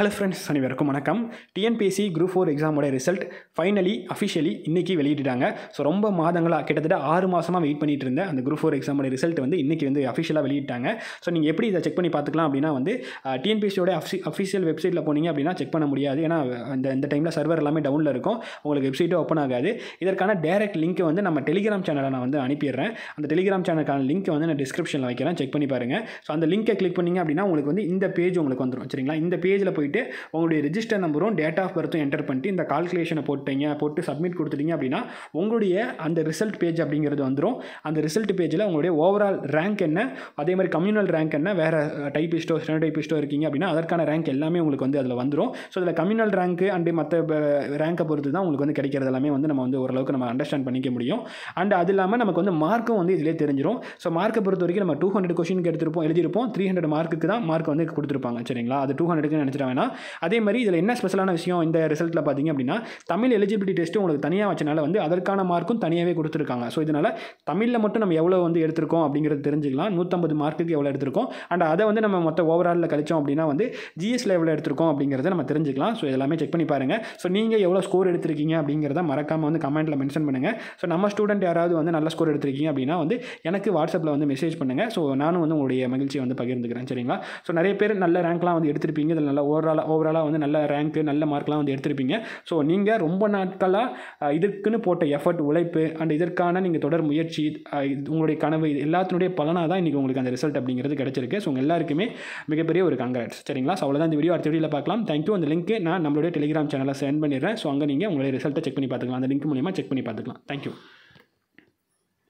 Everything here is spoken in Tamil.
ஹலோ ஃப்ரெண்ட்ஸ் அனைவருக்கும் வணக்கம் டிஎன்பிஎஸ்சி குரூப் ஃபோர் எக்ஸாமோட ரிசல்ட் ஃபைனலி அஃபிஷியலி இன்றைக்கி வெளியிட்டாங்க ஸோ ரொம்ப மாதங்களாக கிட்டத்தட்ட ஆறு மாதமாக வெயிட் பண்ணிட்டு இருந்த அந்த குரூப் ஃபோர் எக்ஸாமோட ரிசல்ட் வந்து இன்றைக்கி வந்து அஃபிஷியலாக வெளியிட்டாங்க ஸோ நீங்கள் எப்படி இதை செக் பண்ணி பார்த்துக்கலாம் அப்படின்னா வந்து டிஎன்பிஎஸ்சியோட அஃபி அஃபிஷியல் வெப்சைட்டில் போனீங்க அப்படின்னா செக் பண்ண முடியாது ஏன்னா அந்த இந்த டைமில் சர்வர் எல்லாமே டவுனில் இருக்கும் உங்களுக்கு வெப்சைட்டும் ஓப்பன் ஆகாது இதற்கான டேரக்ட் லிங்க்கை வந்து நம்ம டெலிகிராம் சேனலை நான் வந்து அனுப்பிடுறேன் அந்த டெலிகிராம் சேனலுக்கான லிங்க்கை வந்து நான் டிஸ்கிரிப்ஷனில் வைக்கிறேன் செக் பண்ணி பாருங்கள் ஸோ அந்த லிங்க்கை கிளிக் பண்ணிங்க அப்படின்னா உங்களுக்கு வந்து இந்த பேஜ் உங்களுக்கு வந்துடும் சரிங்களா இந்த பேஜில் போய் போயிட்டு உங்களுடைய ரிஜிஸ்டர் நம்பரும் டேட் ஆஃப் பர்த்தும் என்டர் பண்ணிட்டு இந்த கால்குலேஷனை போட்டீங்க போட்டு சப்மிட் கொடுத்துட்டீங்க அப்படின்னா உங்களுடைய அந்த ரிசல்ட் பேஜ் அப்படிங்கிறது வந்துடும் அந்த ரிசல்ட் பேஜில் உங்களுடைய ஓவரால் ரேங்க் என்ன அதே மாதிரி கம்யூனல் ரேங்க் என்ன வேறு டைப்பிஸ்டோ டைப் டைப்பிஸ்டோ இருக்கீங்க அப்படின்னா அதற்கான ரேங்க் எல்லாமே உங்களுக்கு வந்து அதில் வந்துடும் ஸோ அதில் கம்யூனல் ரேங்க்கு அண்டு மற்ற ரேங்கை பொறுத்து தான் உங்களுக்கு வந்து கிடைக்கிறது எல்லாமே வந்து நம்ம வந்து ஓரளவுக்கு நம்ம அண்டர்ஸ்டாண்ட் பண்ணிக்க முடியும் அண்ட் அது இல்லாமல் நமக்கு வந்து மார்க்கும் வந்து இதிலே தெரிஞ்சிடும் ஸோ மார்க்கை பொறுத்த வரைக்கும் நம்ம டூ ஹண்ட்ரட் கொஷினுக்கு எடுத்திருப்போம் எழுதியிருப்போம் த்ரீ ஹண்ட்ரட் மார்க்குக்கு தான் மார்க் வந்து கொடுத்துருப்பாங்க சரிங்களா அது டூ ஹண்ட்ரட்க்கு நினச்சிட்டு வேணாம் அதே மாதிரி இதில் என்ன ஸ்பெஷலான விஷயம் இந்த ரிசல்ட்டில் பார்த்தீங்க அப்படின்னா தமிழ் எலிஜிபிலிட்டி டெஸ்ட்டு உங்களுக்கு தனியாக வச்சனால வந்து அதற்கான மார்க்கும் தனியாகவே கொடுத்துருக்காங்க ஸோ இதனால் தமிழில் மட்டும் நம்ம எவ்வளோ வந்து எடுத்திருக்கோம் அப்படிங்கிறது தெரிஞ்சுக்கலாம் நூற்றம்பது மார்க்குக்கு எவ்வளோ எடுத்திருக்கோம் அண்ட் அதை வந்து நம்ம மொத்த ஓவராலில் கழிச்சோம் அப்படின்னா வந்து ஜிஎஸ்சில் எவ்வளோ எடுத்திருக்கோம் அப்படிங்கிறத நம்ம தெரிஞ்சுக்கலாம் ஸோ எல்லாமே செக் பண்ணி பாருங்கள் ஸோ நீங்கள் எவ்வளோ ஸ்கோர் எடுத்திருக்கீங்க அப்படிங்கிறத மறக்காமல் வந்து கமெண்ட்டில் மென்ஷன் பண்ணுங்கள் ஸோ நம்ம ஸ்டூடெண்ட் யாராவது வந்து நல்ல ஸ்கோர் எடுத்திருக்கீங்க அப்படின்னா வந்து எனக்கு வாட்ஸ்அப்பில் வந்து மெசேஜ் பண்ணுங்கள் ஸோ நானும் வந்து உங்களுடைய மகிழ்ச்சியை வந்து பகிர்ந்துக்கிறேன் சரிங்களா ஸோ நிறைய பேர் நல்ல ரேங்க்லாம் வந்து எடுத்திருப்பீங்க இதில் நல்ல ஓவர் ஓவராலாக ஓவராலாக வந்து நல்ல ரேங்க்கு நல்ல மார்க்லாம் வந்து எடுத்திருப்பீங்க ஸோ நீங்கள் ரொம்ப நாட்களாக இதுக்குன்னு போட்ட எஃபர்ட் உழைப்பு அண்ட் இதற்கான நீங்கள் தொடர் முயற்சி உங்களுடைய கனவு இது எல்லாத்தினுடைய பலனாக தான் இன்றைக்கி உங்களுக்கு அந்த ரிசல்ட் அப்படிங்கிறது கிடச்சிருக்கு ஸோ உங்கள் எல்லாருக்குமே மிகப்பெரிய ஒரு கங்க்ராட்ஸ் சரிங்களா ஸோ அவ்வளோதான் இந்த வீடியோ அடுத்த வீடியோவில் பார்க்கலாம் தேங்க்யூ அந்த லிங்க்கு நான் நம்மளுடைய டெலிகிராம் சேனலில் சென்ட் பண்ணிடுறேன் ஸோ அங்கே நீங்கள் உங்களுடைய ரிசல்ட்டை செக் பண்ணி பார்த்துக்கலாம் அந்த லிங்க் மூலியமாக செக் பண்ணி பார்த்துக்கலாம் தேங்க்யூ